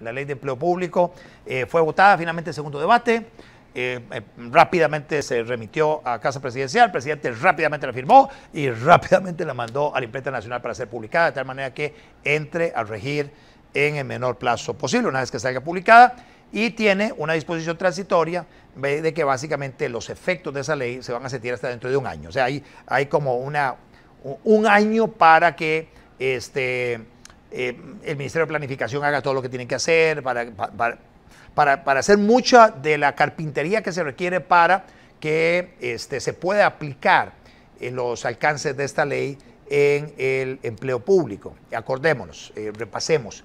la ley de empleo público, eh, fue votada finalmente en segundo debate. Eh, eh, rápidamente se remitió a Casa Presidencial, el presidente rápidamente la firmó y rápidamente la mandó a la imprenta nacional para ser publicada, de tal manera que entre a regir en el menor plazo posible, una vez que salga publicada, y tiene una disposición transitoria de que básicamente los efectos de esa ley se van a sentir hasta dentro de un año. O sea, hay, hay como una, un año para que este, eh, el Ministerio de Planificación haga todo lo que tiene que hacer, para, para, hacer mucha de la carpintería que se requiere para que este, se pueda aplicar en eh, los alcances de esta ley en el empleo público. Acordémonos, eh, repasemos.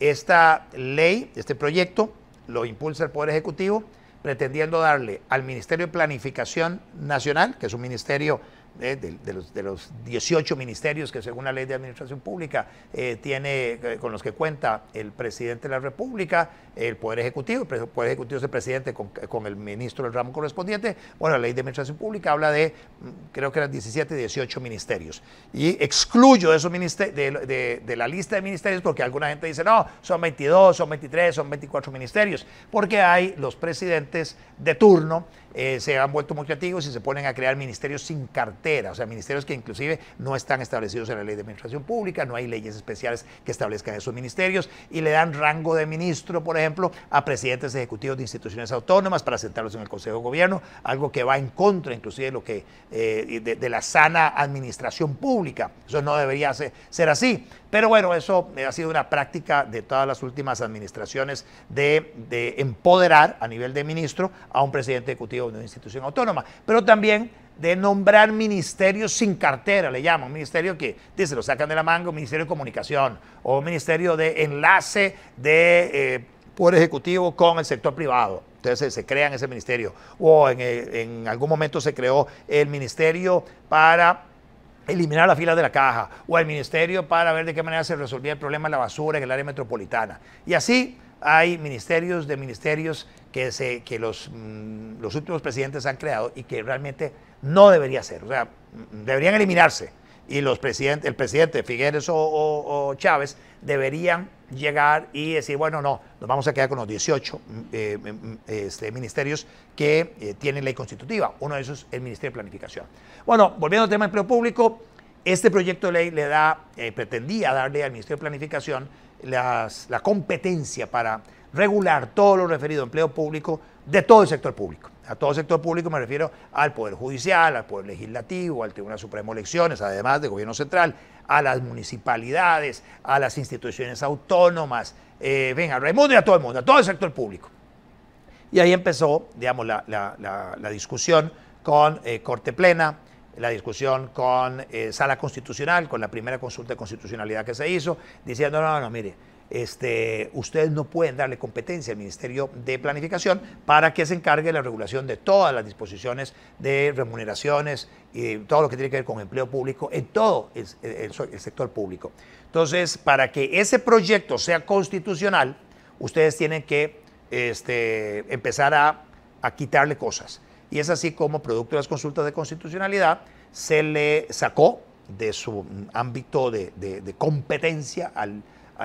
Esta ley, este proyecto, lo impulsa el Poder Ejecutivo pretendiendo darle al Ministerio de Planificación Nacional, que es un ministerio eh, de, los, de, los, 18 ministerios que según la ley de administración pública eh, tiene, eh, con los que cuenta el presidente de la República, el Poder Ejecutivo, el Poder Ejecutivo es el presidente con, el ministro del ramo correspondiente, bueno, la ley de administración pública habla de, mm, creo que eran 17, 18 ministerios. Y excluyo esos ministerios de, de, la lista de ministerios porque alguna gente dice, no, son 22, son 23, son 24 ministerios, porque hay los presidentes de turno, se han vuelto muy creativos y se ponen a crear ministerios sin cartel o sea, ministerios que inclusive no están establecidos en la ley de administración pública, no hay leyes especiales que establezcan esos ministerios y le dan rango de ministro, por ejemplo, a presidentes ejecutivos de instituciones autónomas para sentarlos en el Consejo de Gobierno, algo que va en contra inclusive de lo que eh, de, la sana administración pública. Eso no debería ser, así. Pero bueno, eso ha sido una práctica de todas las últimas administraciones de, de empoderar a nivel de ministro a un presidente ejecutivo de una institución autónoma. Pero también de nombrar ministerios sin cartera, le llaman, ministerio que, dice, lo sacan de la manga, un ministerio de comunicación o ministerio de enlace de eh, poder ejecutivo con el sector privado. Entonces se, crea crean ese ministerio. O en, eh, en algún momento se creó el ministerio para eliminar la fila de la caja o el ministerio para ver de qué manera se resolvía el problema de la basura en el área metropolitana. Y así hay ministerios de ministerios que, se, que mm, los, últimos presidentes han creado y que realmente no debería ser. O sea, mm, deberían eliminarse. Y los presidentes, el presidente Figueres o, Chávez deberían llegar y decir, bueno, no, nos vamos a quedar con los 18 mm, eh, este, ministerios que eh, tienen ley constitutiva. Uno de esos es el Ministerio de Planificación. Bueno, volviendo al tema de empleo público, este proyecto de ley le da, eh, pretendía darle al Ministerio de Planificación las, la competencia para regular todo lo referido a empleo público de todo el sector público. A todo el sector público me refiero al Poder Judicial, al Poder Legislativo, al Tribunal Supremo de Elecciones, además del Gobierno Central, a las municipalidades, a las instituciones autónomas, eh, venga, a Raimundo y a todo el mundo, a todo el sector público. Y ahí empezó, digamos, la, discusión con eh, Corte Plena, la discusión con eh, Sala Constitucional, con la primera consulta de constitucionalidad que se hizo, diciendo, no, no, no mire, este, ustedes no pueden darle competencia al Ministerio de Planificación para que se encargue de la regulación de todas las disposiciones de remuneraciones y todo lo que tiene que ver con empleo público en todo el, sector público. Entonces, para que ese proyecto sea constitucional, ustedes tienen que este, empezar a, a quitarle cosas. Y es así como, producto de las consultas de constitucionalidad, se le sacó de su ámbito de, competencia al,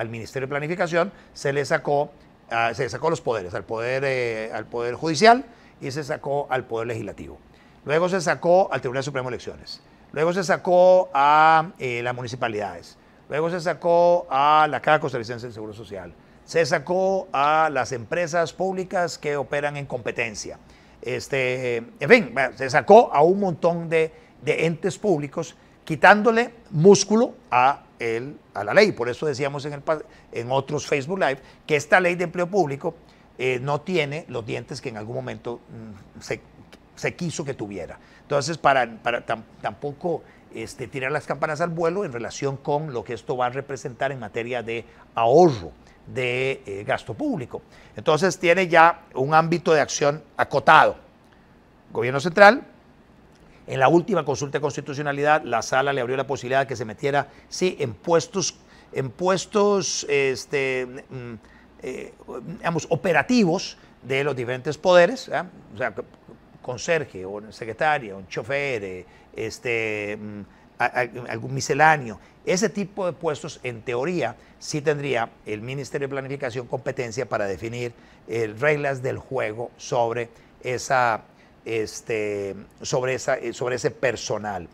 Ministerio de Planificación, se le sacó, ah, se sacó los poderes, al poder, eh, al poder Judicial y se sacó al Poder Legislativo. Luego se sacó al Tribunal Supremo de Elecciones. Luego se sacó a eh, las municipalidades. Luego se sacó a la Caja Costarricense del Seguro Social. Se sacó a las empresas públicas que operan en competencia. Este, en fin, se sacó a un montón de, entes públicos quitándole músculo a, la ley. Por eso decíamos en, el, en otros Facebook Live que esta ley de empleo público eh, no tiene los dientes que en algún momento mm, se, quiso que tuviera. Entonces, para, para tampoco este, tirar las campanas al vuelo en relación con lo que esto va a representar en materia de ahorro de eh, gasto público. Entonces tiene ya un ámbito de acción acotado. Gobierno central, en la última consulta de constitucionalidad, la sala le abrió la posibilidad de que se metiera, sí, en puestos, en puestos este, mm, eh, operativos de los diferentes poderes, o sea, conserje, o secretaria, un chofer, eh, este mm, algún misceláneo. Ese tipo de puestos, en teoría, sí tendría el Ministerio de Planificación competencia para definir eh, reglas del juego sobre, esa, este, sobre, esa, eh, sobre ese personal.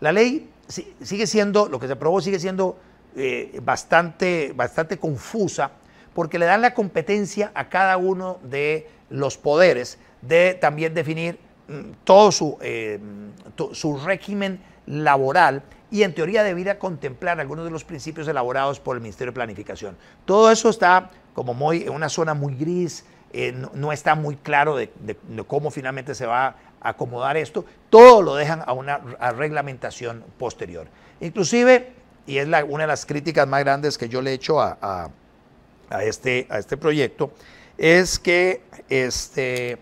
La ley sigue siendo, lo que se aprobó sigue siendo eh, bastante, bastante confusa porque le dan la competencia a cada uno de los poderes de también definir mm, todo su, su régimen laboral y en teoría debiera contemplar algunos de los principios elaborados por el Ministerio de Planificación. Todo eso está como muy, en una zona muy gris, eh, no, está muy claro de, cómo finalmente se va a acomodar esto. Todo lo dejan a una reglamentación posterior. Inclusive, y es una de las críticas más grandes que yo le he hecho a, este, a este proyecto, es que este,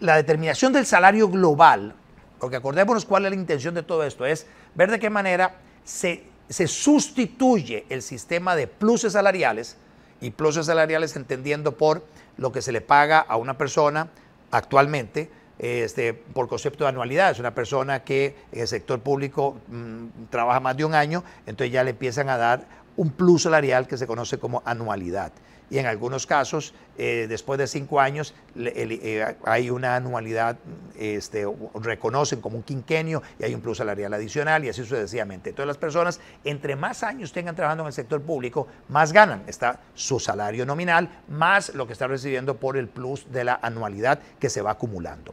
la determinación del salario global porque acordémonos cuál es la intención de todo esto, es ver de qué manera se, sustituye el sistema de pluses salariales y pluses salariales entendiendo por lo que se le paga a una persona actualmente este, por concepto de anualidad. Es una persona que en el sector público mm, trabaja más de un año, entonces ya le empiezan a dar un plus salarial que se conoce como anualidad. Y en algunos casos, eh, después de cinco años, eh, hay una anualidad, este, reconocen como un quinquenio y hay un plus salarial adicional y así sucesivamente. Entonces las personas, entre más años tengan trabajando en el sector público, más ganan. Está su salario nominal más lo que está recibiendo por el plus de la anualidad que se va acumulando.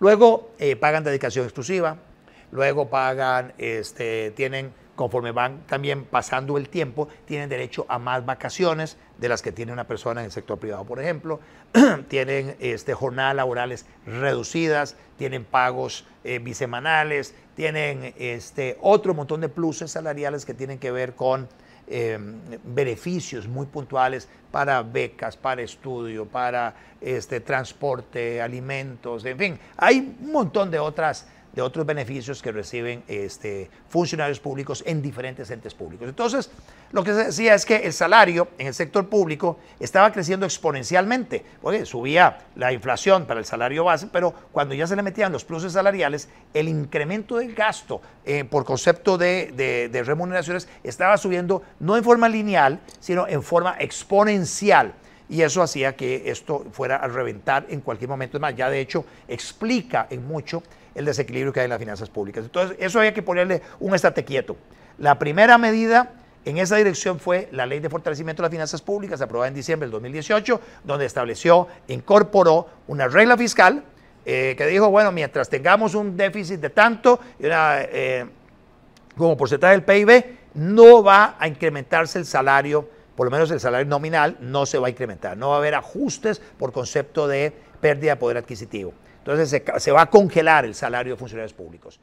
Luego eh, pagan dedicación exclusiva, luego pagan, este, tienen conforme van también pasando el tiempo, tienen derecho a más vacaciones de las que tiene una persona en el sector privado, por ejemplo. tienen este, jornadas laborales reducidas, tienen pagos eh, bisemanales, tienen este, otro montón de pluses salariales que tienen que ver con em, beneficios muy puntuales para becas, para estudio, para este, transporte, alimentos, en fin, hay un montón de otras de otros beneficios que reciben este, funcionarios públicos en diferentes entes públicos. Entonces, lo que se decía es que el salario en el sector público estaba creciendo exponencialmente, porque subía la inflación para el salario base, pero cuando ya se le metían los pluses salariales, el incremento del gasto eh, por concepto de remuneraciones estaba subiendo no en forma lineal, sino en forma exponencial y eso hacía que esto fuera a reventar en cualquier momento. más, ya de hecho explica en mucho el desequilibrio que hay en las finanzas públicas. Entonces, eso había que ponerle un estate quieto. La primera medida en esa dirección fue la Ley de Fortalecimiento de las Finanzas Públicas, aprobada en diciembre del 2018, donde estableció, incorporó una regla fiscal eh, que dijo, bueno, mientras tengamos un déficit de tanto una, eh, como porcentaje del PIB, no va a incrementarse el salario por lo menos el salario nominal no se va a incrementar, no va a haber ajustes por concepto de pérdida de poder adquisitivo. Entonces se, va a congelar el salario de funcionarios públicos.